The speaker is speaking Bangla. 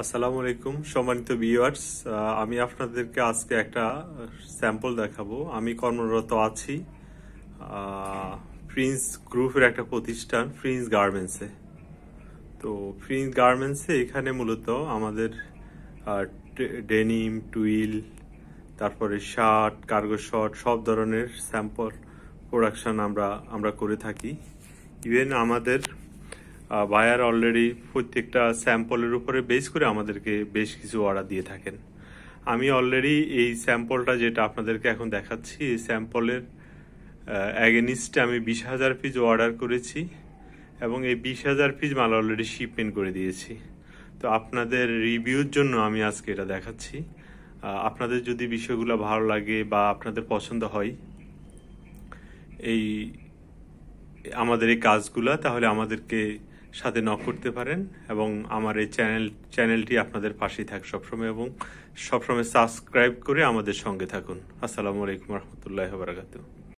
আসসালামু আলাইকুম সম্মানিত ভিউয়ার্স আমি আপনাদেরকে আজকে একটা স্যাম্পল দেখাবো আমি কর্মরত আছি প্রিন্স গ্রুপের একটা প্রতিষ্ঠান প্রিন্স গার্মেন্টসে তো প্রিন্স গার্মেন্টসে এখানে মূলত আমাদের ডেনিম টুইল তারপরে শার্ট কার্গো শর্ট সব ধরনের স্যাম্পল প্রোডাকশান আমরা আমরা করে থাকি ইভেন আমাদের বায়ার অলরেডি প্রত্যেকটা স্যাম্পলের উপরে বেস করে আমাদেরকে বেশ কিছু অর্ডার দিয়ে থাকেন আমি অলরেডি এই স্যাম্পলটা যেটা আপনাদেরকে এখন দেখাচ্ছি এই স্যাম্পলের অ্যাগেনিস্টে আমি বিশ হাজার পিস অর্ডার করেছি এবং এই বিশ হাজার পিস মাল অলরেডি শিপমেন্ট করে দিয়েছি তো আপনাদের রিভিউর জন্য আমি আজকে এটা দেখাচ্ছি আপনাদের যদি বিষয়গুলো ভালো লাগে বা আপনাদের পছন্দ হয় এই আমাদের এই কাজগুলা তাহলে আমাদেরকে সাথে নক করতে পারেন এবং আমার এই চ্যানেল চ্যানেলটি আপনাদের পাশেই থাক সবসময় এবং সবসময় সাবস্ক্রাইব করে আমাদের সঙ্গে থাকুন আসসালামু আলাইকুম রহমতুল্লাহ বারাকাতু